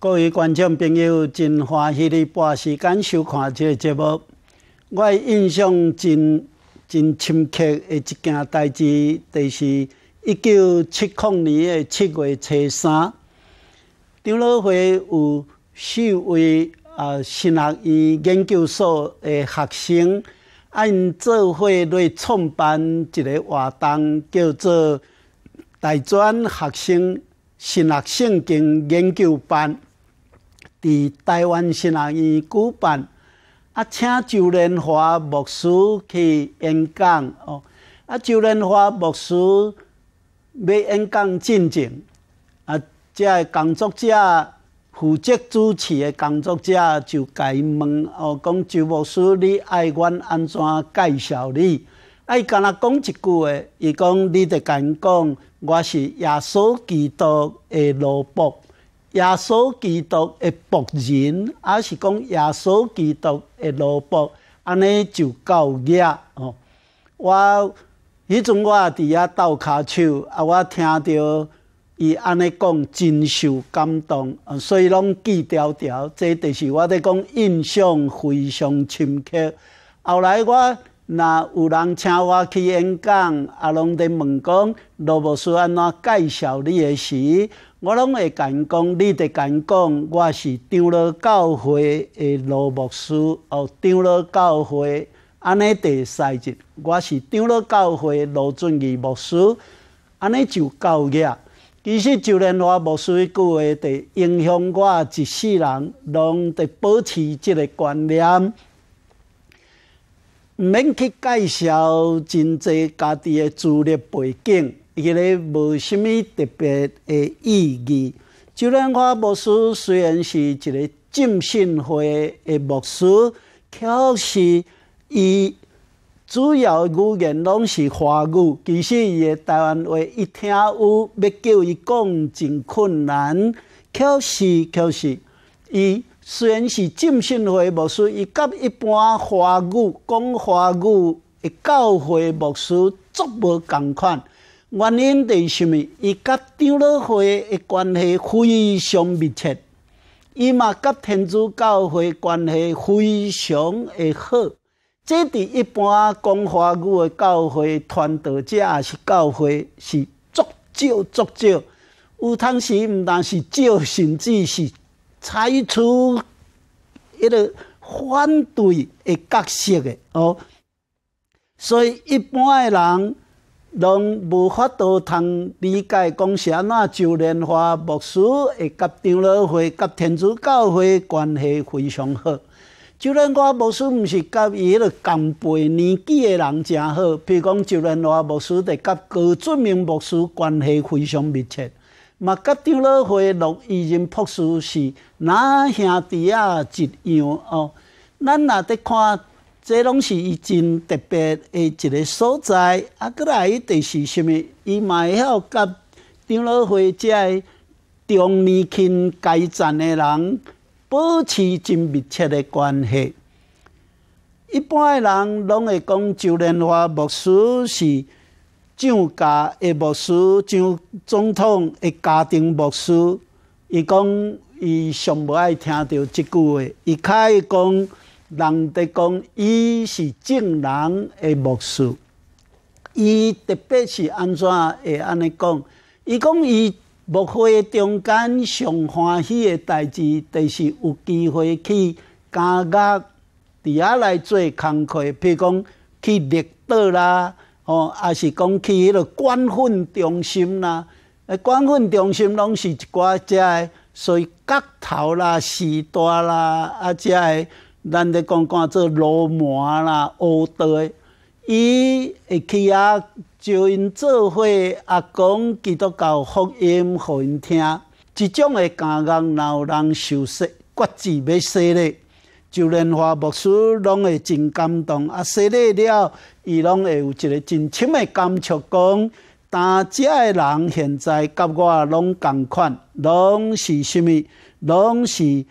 各位观众朋友，真欢喜你半时间收看这个节目，我印象真。真深刻的一件代志，是一九七零年的七月初三，张老会有四位啊，新学院研究所的学生，按做会来创办一个活动，叫做大专学生新学性经研究班，在台湾新学院举办。啊，请周连华牧师去演讲哦。啊，周连华牧师要演讲进前，啊，个工作者负责主持的工作者就甲伊问哦，讲周牧师，你爱阮安怎介绍你？爱甲咱讲一句话，伊讲你得因讲，我是耶稣基督的罗卜。耶稣基督的仆人，还是讲耶稣基督的罗卜，安尼就够额哦。我迄阵我也伫遐倒骹手，啊，我听着伊安尼讲，真受感动，所以拢记条条。这就是我伫讲印象非常深刻。后来我若有人请我去演讲，啊，拢伫问讲罗博斯安怎介绍你的时。我拢会讲，讲你得伊讲，我是长乐教会的罗牧师，哦，长了教会安尼第三集，我是长乐教会的罗俊义牧师，安尼就够了。其实就连我牧师一句话，得影响我一世人，拢得保持即个观念，毋免去介绍真济家己的资历背景。迄个无啥物特别的意义。就连花牧师虽然是一个浸信会的牧师，可是伊主要语言拢是华语，其实伊的台湾话一听有，要叫伊讲真困难。确实，确实，伊虽然是浸信会牧师，伊甲一般华语讲华语的教会牧师足无共款。原因是什么？伊甲长老会的关系非常密切，伊嘛甲天主教会关系非常的好。这伫一般讲华语的教会，传道者也是教会是足少足少，有当时毋但是少，甚至是采取迄个反对的角色的哦。所以一般的人。拢无法度通理解，讲啥怎周连华牧师会甲张老会、甲天主教会关系非常好。周连华牧师毋是甲伊迄个同辈年纪诶人诚好，比如讲周连华牧师得甲高俊明牧师关系非常密切，嘛甲张老会陆怡仁牧师是哪兄弟啊一样哦。咱若得看。这拢是伊真特别诶一个所在，啊，过来一定是虾物伊嘛会晓甲张老辉遮个中年轻阶层诶人保持真密切的关系。一般诶人拢会讲，周连华牧师是上家诶牧师，上总统诶家庭牧师。伊讲，伊上无爱听到即句话，伊较爱讲。人伫讲，伊是正人诶牧师。伊特别是安怎会安尼讲？伊讲伊牧会中间上欢喜诶代志，就是有机会去参加伫遐来做工课，譬如讲去绿岛啦，吼，啊是讲去迄个军训中心啦。军训中心拢是一寡遮，所以角头啦，时代啦，啊遮。诶。咱咧讲讲做罗摩啦、乌德，伊会去啊，招因做伙，啊讲基督教福音互因听，即种会感若老人、受说，骨子要洗的，就连花木师拢会真感动。啊，洗得了，伊拢会有一个真深的感觉，讲，但遮诶人现在甲我拢共款，拢是啥物？拢是。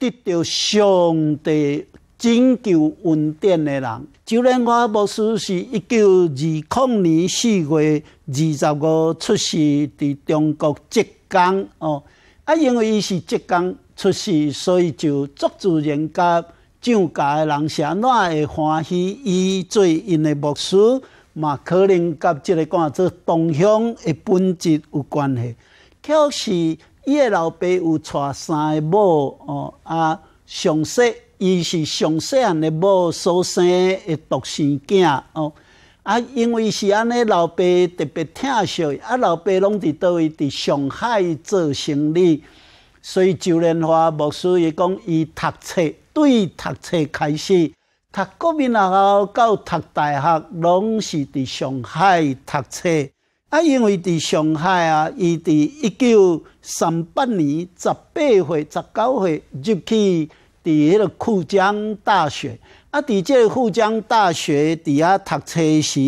得到上帝拯救恩典的人，就连我牧师是一九二零年四月二十五出世伫中国浙江哦。啊，因为伊是浙江出世，所以就作主人甲上家的人安怎会欢喜伊做因的牧师，嘛可能甲即个叫做同乡的本质有关系。可是。伊个老爸有娶三个某哦，啊，上说伊是上细安尼某所生的独生囝哦，啊，因为是安尼，老爸特别疼惜，啊，老爸拢伫倒位，伫上海做生意，所以周连华无需伊讲伊读册，对读册开始，读国民学校到读大学，拢是伫上海读册。啊，因为伫上海啊，伊伫一九三八年十八岁、十九岁入去，伫迄个沪江大学。啊，伫即个沪江大学伫遐读册时，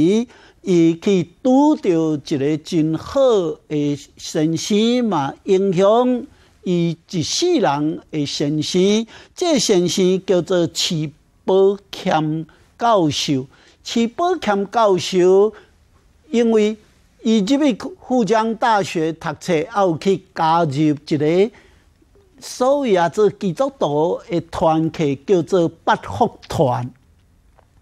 伊去拄着一个真好诶先生嘛，英雄，伊一世人诶先生。即、个先生叫做徐宝谦教授。徐宝谦教授，因为。伊即边富江大学读册，也有去加入一个，所谓啊，做基督教的团体叫做北福团。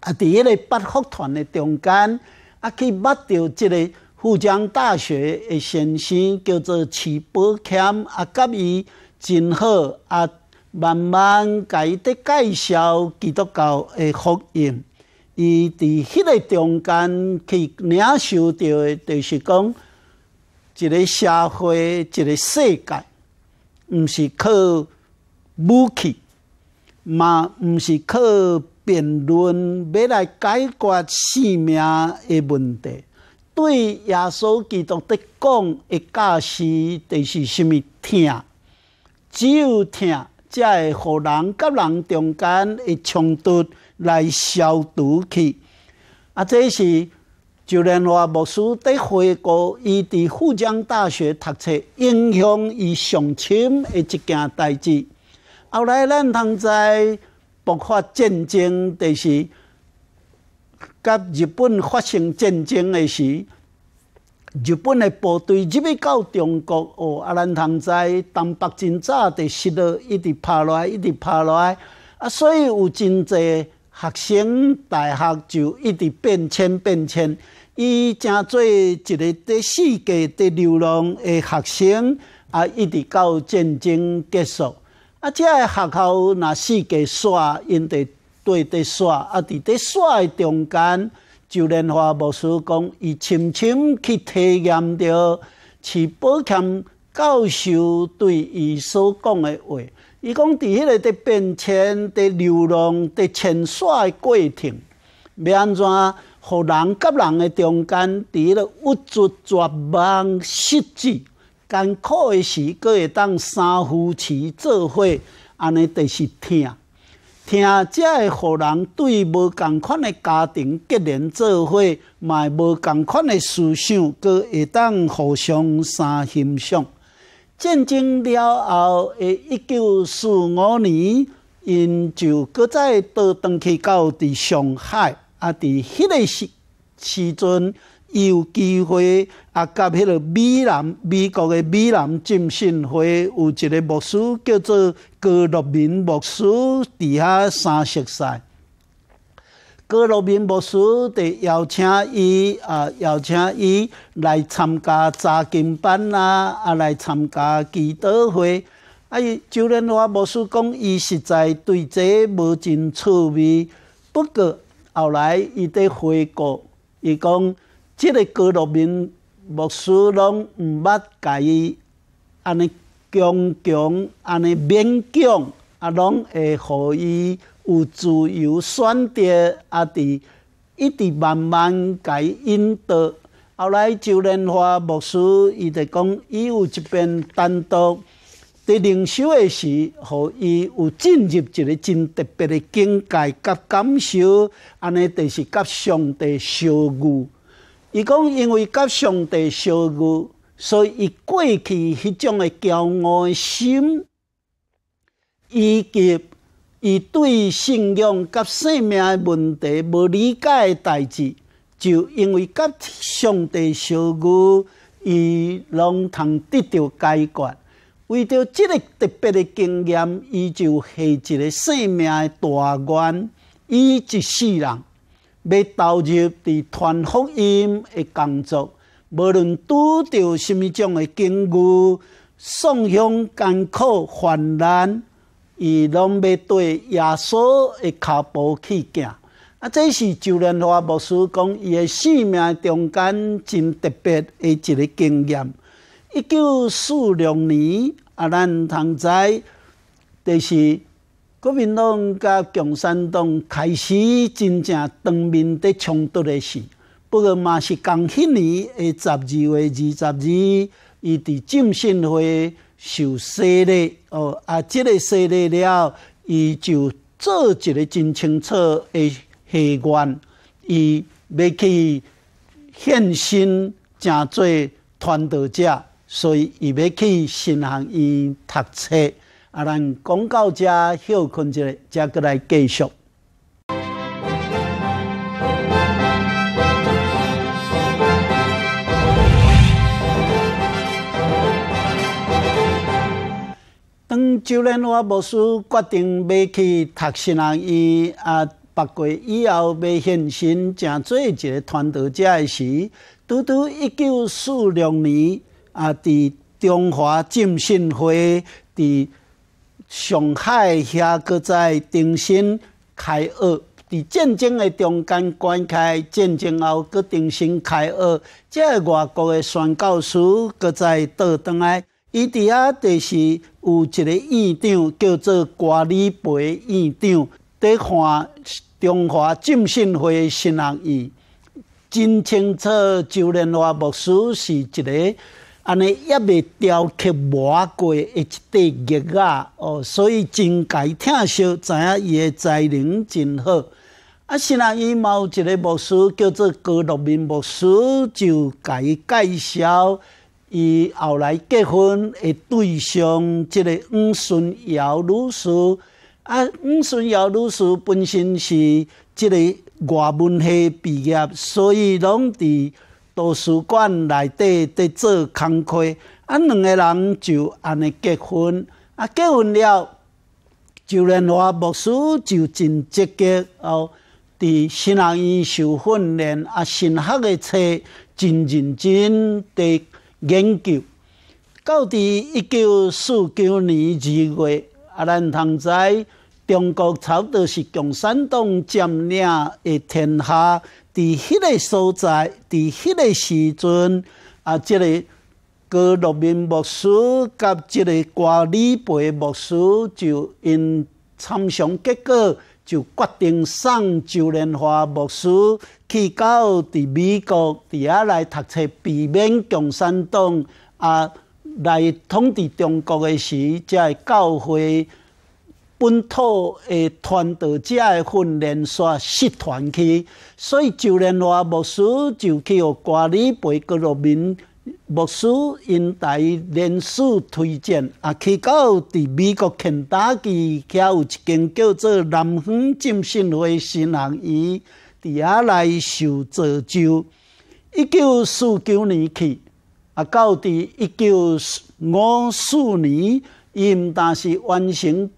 啊，伫迄个北福团的中间，啊，去捌到一个富江大学的先生，叫做徐保谦，啊，甲伊真好，啊，慢慢甲伊伫介绍基督教的福音。伊伫迄个中间去领受着，就是讲一个社会、一个世界，毋是靠武器，嘛毋是靠辩论，要来解决性命的问题。对耶稣基督的讲，一教是，就是甚物听，只有听，才会互人甲人中间的冲突。来消毒去，啊！这是就连话牧师德回国，伊伫富江大学读册，影响伊上深诶一件代志。后来咱通在爆发战争，就是甲日本发生战争诶时，日本诶部队入去到中国哦，啊！咱通知东北真早就失了，一直拍落，来，一直拍落。来，啊，所以有真侪。学生大学就一直变迁变迁，伊正做一个伫世界伫流浪的学生，啊，一直到战争结束，啊，遮个学校若世界线，因在对在线，啊，伫煞线中间，就莲花牧师讲，伊深深去体验着，是保强教授对伊所讲的话。伊讲伫迄个伫变迁、伫流浪、伫迁徙的过程，要安怎，互人甲人诶中间伫迄个物质绝望、失志、艰苦诶时，阁会当三夫妻做伙安尼，就是听才会互人对无共款诶家庭、结连做伙，卖无共款诶思想，阁会当互相三欣赏。战争了后，的一九四五年，因就搁再倒转去到伫上海啊，伫迄个时时阵，有机会啊，甲迄个美南美国的美南浸信会有一个牧师叫做葛乐明牧师，伫遐三石山。郭乐民牧师得邀请伊啊，邀请伊来参加查经班啦，啊来参加祈祷会。啊，伊就连我牧师讲，伊实在对这无真趣味。不过后来伊在回顾，伊讲，即个郭乐民牧师拢毋捌甲伊安尼强强安尼勉强，啊，拢会互伊。有自由选择，也伫一直慢慢甲引导。后来周连华牧师，伊就讲，伊有一边单独伫灵修诶时，互伊有进入一个真特别诶境界，甲感受安尼，就是甲上帝相遇。伊讲，因为甲上帝相遇，所以伊过去迄种诶骄傲心，以及伊对信仰甲生命诶问题无理解诶代志，就因为甲上帝相遇，伊拢通得到解决。为着即个特别诶经验，伊就系一个生命诶大愿，伊一世人要投入伫传福音诶工作，无论拄着虾物种诶境遇、创伤、艰苦、患难。伊拢要对耶稣的脚步去行，啊，这是周连我牧师讲伊的生命中间真特别的一个经验。一九四六年，啊，咱同在就是国民党甲共产党开始真正当面的冲突的时。不过嘛是共迄年的十二月二十日，伊伫浸信会。受洗礼，哦，啊，这个洗礼了，伊就做一个真清楚的学员，伊要去献身，诚做传道者，所以伊要去神学院读册，啊，咱讲到遮休困一下，才过来继续。周连来博士决定要去读神学，伊啊，不过以后要献身，正做一个传道者时，拄拄一九四六年啊，伫中华浸信会伫上海遐，搁再重新开学。伫战争的中间，关开战争后，搁重新开学。即外国的传教士搁再倒返来。伊伫遐就是有一个院长叫做瓜里培院长，伫看中华浸信会新学院，真清楚周莲华牧师是一个安尼也未雕刻过瓜一块玉啊哦，所以真该听惜，知影伊的才能真好。啊，新院嘛有一个牧师叫做高乐民牧师，就伊介绍。伊后来结婚的对象，即个黄顺尧女士。啊，黄顺尧女士本身是即个外文系毕业，所以拢伫图书馆内底伫做工课。啊，两个人就安尼结婚。啊，结婚了就连我牧师就真积极哦，伫新学院受训练，啊，新学的册真认真地。研究，到伫一九四九年二月，啊，咱通知中国差不多是共产党占领的天下。伫迄个所在，伫迄个时阵，啊，这个高乐明牧师甲这个瓜里贝牧师就因参详结果。就决定送周连华牧师去到伫美国伫遐来读册，避免共产党啊来统治中国的时会教会本土的传道者的训练线失传去。所以周连华牧师就去互管理培格罗民。牧师因台连续推荐，啊，去到伫美国肯达基，遐有一间叫做南方浸信会新学院，伫遐内受造就。一九四九年去，啊，到伫一九五四年，伊毋但是完成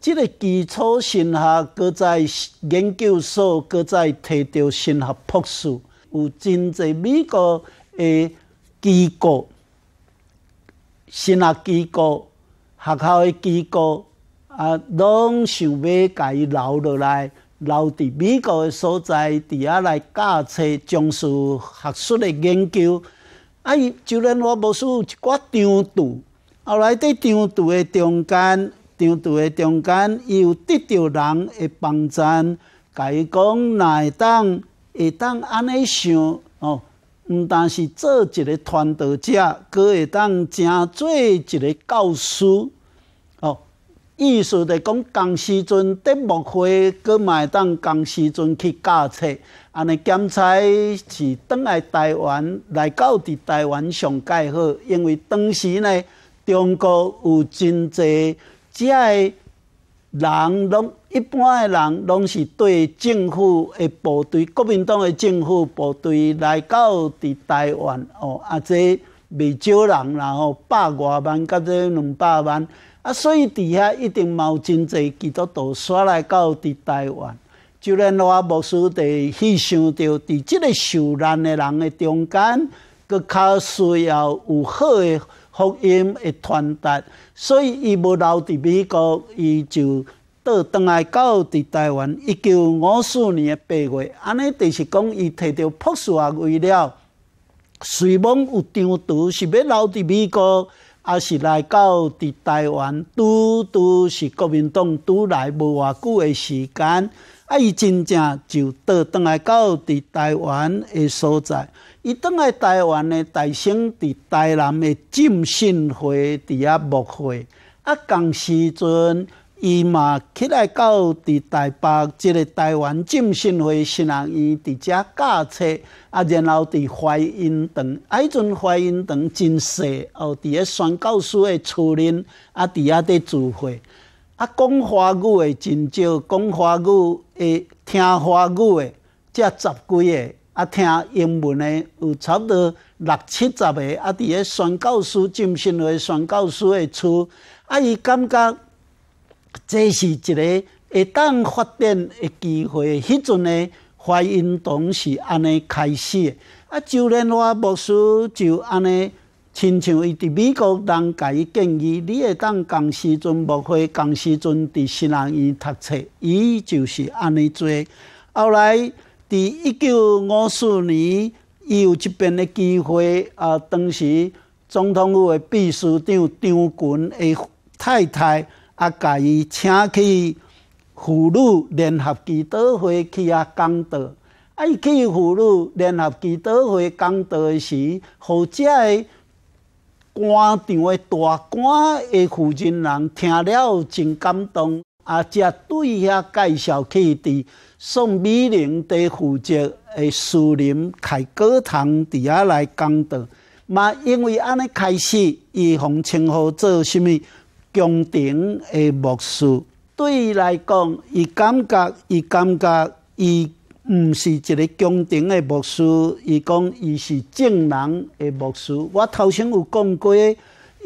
即个基础神学，搁在研究所搁在提到新学博士，有真济美国诶。机构，新学机构，学校的机构啊，拢想要甲伊留落来，留伫美国的所在，伫遐来教册、从事学术的研究。啊，伊就连我无输一寡张度，后来伫张度的中间，张度的中间伊有得到人的帮助，甲伊讲，会当会当安尼想，哦。唔但是做一个传道者，佮会当真做一个教师，哦，意思著讲，当时阵得木佫佮会当当时阵去教册。安尼兼差是倒来台湾，来到伫台湾上介好，因为当时呢，中国有真济只。人拢一般，诶，人拢是对政府诶部队，国民党诶政府部队来到伫台湾哦，啊，这未少人，然后百外万，甲这两百万，啊，所以伫遐一定有真侪基督徒杀来到伫台湾，就连我牧师都去想着伫即个受难诶人诶中间，佮较需要有好诶。福音的传达，所以伊无留伫美国，伊就倒倒来到伫台湾。一九五四年的八月，安尼就是讲，伊摕到博士啊，为了随往有张图，是要留伫美国，还是来到伫台湾？拄拄是国民党，拄来无偌久的时间，啊，伊真正就倒倒来到伫台湾的所在。伊当来台湾的台省伫台南的浸信会伫遐牧会，啊同时阵伊嘛起来到伫台北即个台湾浸信会新学院伫遮教册，啊然后伫怀恩堂，啊迄阵怀恩堂真小，哦伫个宣教所的厝林，啊伫遐伫聚会，啊讲华语的真少，讲华语的听华语的才十几个。啊，听英文的有差不多六七十个啊，伫个宣教书浸信会宣教书的厝，啊，伊感觉这是一个会当发展的机会。迄阵诶，怀孕堂是安尼开始的。啊，周连我牧师就安尼，亲像伊伫美国人伊建议，你会当共时阵牧会，共时阵伫新南伊读册，伊就是安尼做。后来。伫一九五四年，伊有一边的机会，啊，当时总统府的秘书长张群的太太，啊，甲伊请去妇女联合祈祷会去啊讲道。啊，去妇女联合祈祷会讲道时，好遮的。官场的大官的负责人听了真感动。啊！才对遐介绍去，伫宋美龄伫负责诶树林开课堂伫遐来讲道。嘛，因为安尼开始，伊互称呼做啥物宫廷诶牧师，对伊来讲，伊感觉，伊感觉，伊毋是一个宫廷诶牧师，伊讲，伊是正人诶牧师。我头先有讲过。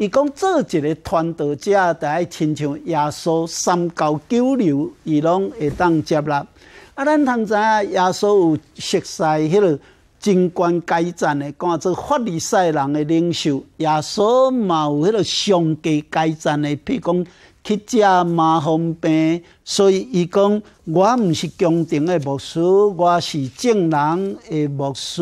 伊讲做一个传道者，就爱亲像耶稣三教九流，伊拢会当接纳。啊，咱通知啊，耶稣有熟悉迄个贞观阶层的，干做法利赛人的领袖；耶稣嘛有迄个上帝阶层的，譬如讲乞食嘛方便。所以伊讲，我毋是宫廷的牧师，我是正人诶牧师。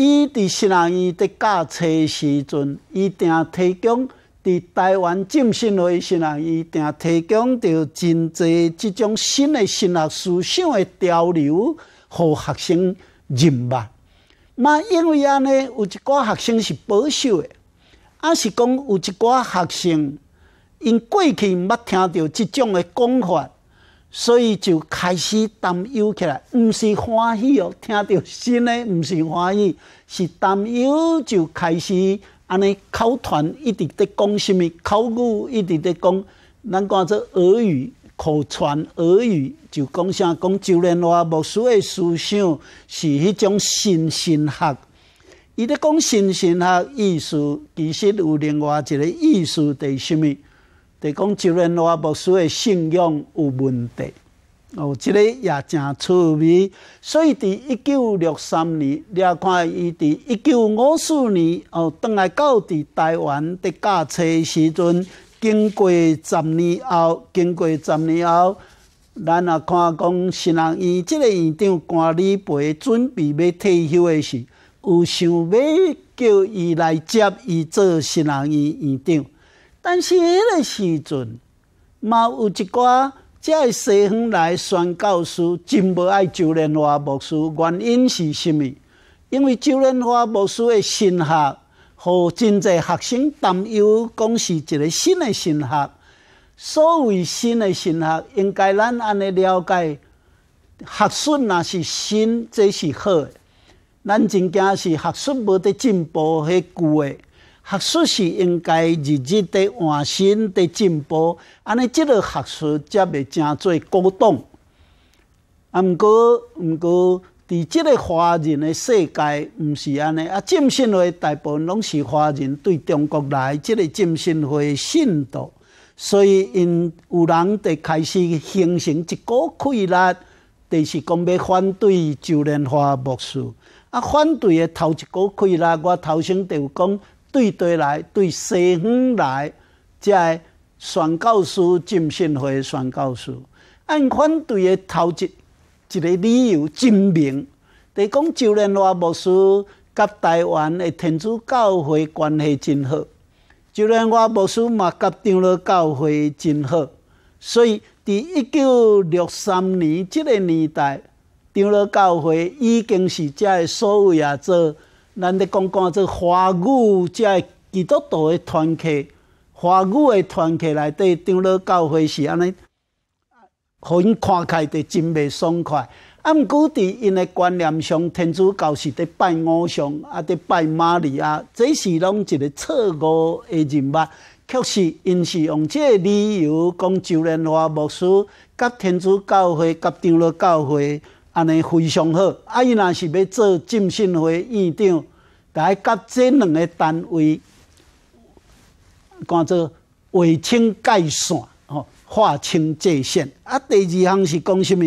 伊伫新仁义伫驾车时阵，伊定提供伫台湾进信的新人院定提供着真济即种新诶新学思想的潮流，互学生认捌。嘛，因为安尼有一寡学生是保守诶，啊是讲有一寡学生因过去毋捌听到即种的讲法。所以就开始担忧起来，毋是欢喜哦，听到新的毋是欢喜，是担忧就开始安尼。口传一直在讲什物，口语一直在讲，咱讲做俄语，口传俄语就讲啥？讲周连话，无输的思想是迄种神心学。伊咧讲神心学意思，其实有另外一个意思，伫什物？第讲周恩来博士的信用有问题，哦，即个也真趣味。所以伫一九六三年，你也看伊伫一九五四年，哦，当来到伫台湾伫驾车时阵，经过十年后，经过十年后，咱也看讲新人院即个院长管理培准备要退休的时，有想要叫伊来接伊做新人院院长。但是迄个时阵，嘛有一寡遮在西方来宣教师真无爱周年华牧师，原因是甚么？因为周年华牧师的升学，让真侪学生担忧，讲是一个新的升学。所谓新的升学，应该咱安尼了解，学术若是新，这是好。咱真惊是学术无得进步，迄句的。学术是应该日日伫换新伫进步，安尼即个学术则袂成做古董。啊，毋过毋过，伫即个华人的世界，毋是安尼啊。浸信会大部分拢是华人，对中国来即个浸信会信徒，所以因有人伫开始形成一股气力，著就是讲要反对旧年华牧师。啊，反对的头一股气力，我头先就讲。对对来，对西方来，即个宣教书、浸信会宣教书，按反对的头一一个理由，证明，就讲，就连阮牧师甲台湾的天主教会关系真好，就连阮牧师嘛，甲张乐教会真好，所以伫一九六三年即个年代，张乐教会已经是即个所谓啊做。咱咧讲讲即华语遮基督徒的团体，华语的团体内底，张老教会是安尼，互因看开的，真袂爽快。啊，毋过伫因的观念上，天主教是伫拜偶像，啊，伫拜玛利亚，这是拢一个错误的认物。确实，因是用即个理由讲周连华牧师甲天主教会甲张老教会。安尼非常好，啊！伊若是要做浸信会院长，台甲这两个单位，叫做划清界线哦，划清界限。啊，第二项是讲什物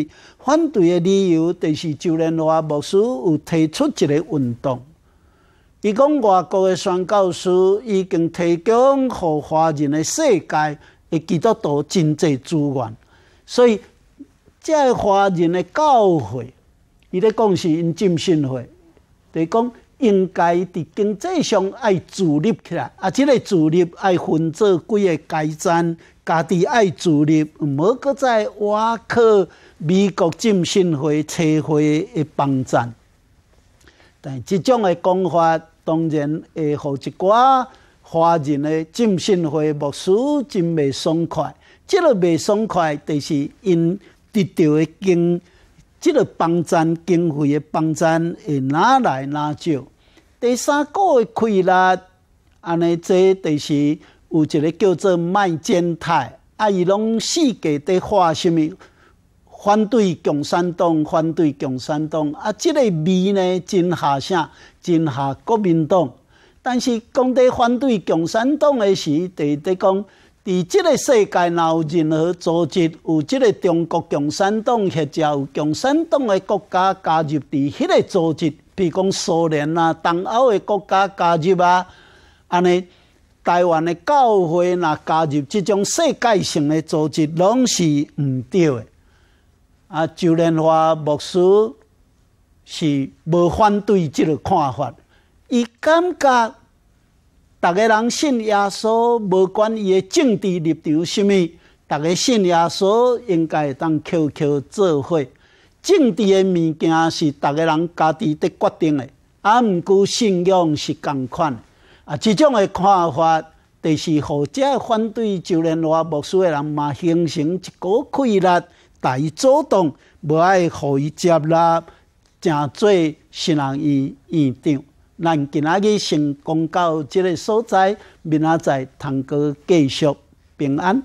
反对的理由，就是周连华牧师有提出一个运动，伊讲外国的宣教师已经提供给华人的世界，会得到多真济资源，所以。即个华人的教会，伊咧讲是因浸信会，就讲应该伫经济上爱自立起来，啊，即个自立爱分做几个阶层，家己爱自立，毋好再挖靠美国浸信会、车会的帮站。但系即种的讲法，当然会互一寡华人的浸信会牧师真未爽快。即个未爽快，就是因。得到的经，即个帮站经费的帮站会哪来哪少？第三个的亏啦，安尼，这就是有一个叫做麦健泰，啊，伊拢四界在化什物。反对共产党，反对共产党，啊，这个味呢真下啥，真下国民党。但是讲在反对共产党的是，伫得讲。伫即个世界，若有任何组织，有即个中国共产党或者有共产党诶国家加入伫迄个组织，比如讲苏联啊、东欧诶国家加入啊，安尼台湾诶教会若加入即种世界性诶组织，拢是毋对诶。啊，周连华牧师是无反对即个看法，伊感觉。逐个人信耶稣，无管伊诶政治立场啥物，逐个信耶稣应该会当 QQ 做伙。政治诶物件是逐个人家己得决定诶，啊，毋过信仰是共款。啊，即种诶看法，就是互者反对就连话牧师诶人嘛，形成一股气力，大主动，无爱互伊接纳，诚做新人院院长。咱今仔日成功到即个所在，明仔载通够继续平安。